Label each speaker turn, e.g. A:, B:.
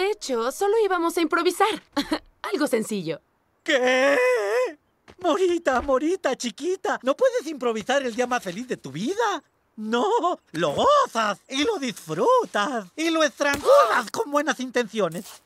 A: De hecho, solo íbamos a improvisar. Algo sencillo.
B: ¿Qué? Morita, Morita, chiquita, ¿no puedes improvisar el día más feliz de tu vida? No,
C: lo
D: gozas y lo disfrutas y lo estrangulas con buenas intenciones.